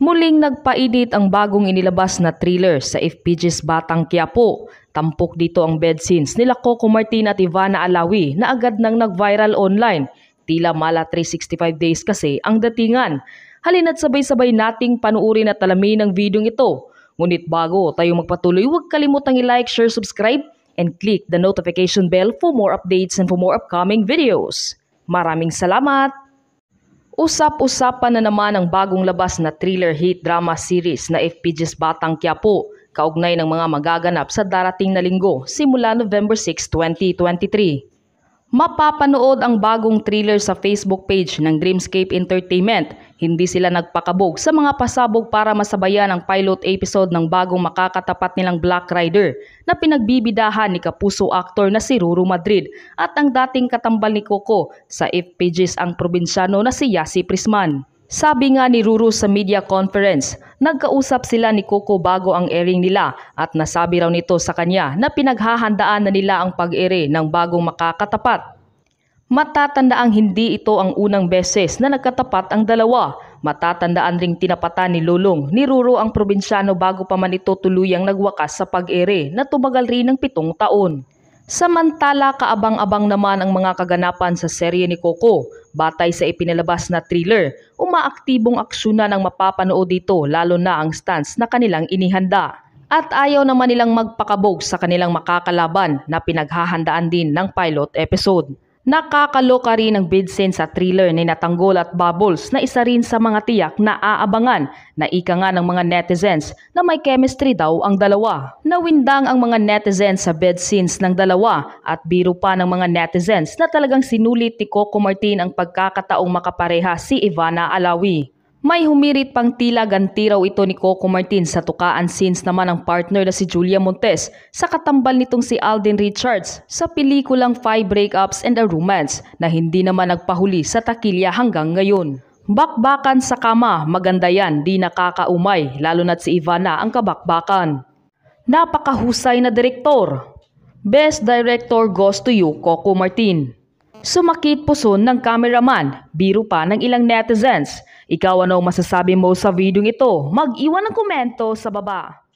Muling nagpainit ang bagong inilabas na thriller sa FPG's Batang Quiapo. Tampok dito ang bed scenes nila Coco Martin at Ivana Alawi na agad nang nag-viral online. Tila mala 365 days kasi ang datingan. Halina't sabay-sabay nating panuurin at talamin ang videong ito. Ngunit bago tayo magpatuloy, huwag kalimutang i-like, share, subscribe, and click the notification bell for more updates and for more upcoming videos. Maraming salamat! Usap-usapan na naman ang bagong labas na thriller hit drama series na FPG's Batang Quiapo, kaugnay ng mga magaganap sa darating na linggo simula November 6, 2023. Mapapanood ang bagong thriller sa Facebook page ng Dreamscape Entertainment hindi sila nagpakabog sa mga pasabog para masabayan ang pilot episode ng bagong makakatapat nilang Black Rider na pinagbibidahan ni kapuso actor na si Ruru Madrid at ang dating katambal ni Coco sa FPGs ang probinsyano na si Yasi Prisman. Sabi nga ni Ruru sa media conference, nagkausap sila ni Coco bago ang airing nila at nasabi raw nito sa kanya na pinaghahandaan na nila ang pag-ere ng bagong makakatapat ang hindi ito ang unang beses na nagkatapat ang dalawa. Matatandaan ring tinapata ni Lulong ni Ruro ang probinsyano bago pa man ito tuluyang nagwakas sa pag-ere na tumagal rin ng pitong taon. Samantala kaabang-abang naman ang mga kaganapan sa serye ni Coco. Batay sa ipinalabas na thriller, umaaktibong aksyon na mapapanood dito lalo na ang stance na kanilang inihanda at ayaw naman nilang magpakabog sa kanilang makakalaban na pinaghahandaan din ng pilot episode. Nakakaloka rin ang Bidsen sa thriller ni Natanggol at Bubbles na isa rin sa mga tiyak na aabangan na ika nga ng mga netizens na may chemistry daw ang dalawa. Nawindang ang mga netizens sa bed scenes ng dalawa at biro pa ng mga netizens na talagang sinulit ni Coco Martin ang pagkakataong makapareha si Ivana Alawi. May humirit pang tila gantiraw ito ni Coco Martin sa tukaan since naman ang partner na si Julia Montes sa katambal nitong si Alden Richards sa pelikulang Five Breakups and a Romance na hindi naman nagpahuli sa takilya hanggang ngayon. Bakbakan sa kama, maganda yan, di nakakaumay, lalo na't si Ivana ang kabakbakan. Napakahusay na direktor! Best Director goes to you, Coco Martin. Sumakit puso ng cameraman, biro pa ng ilang netizens. Ikaw ano masasabi mo sa video ito? Mag-iwan ng komento sa baba.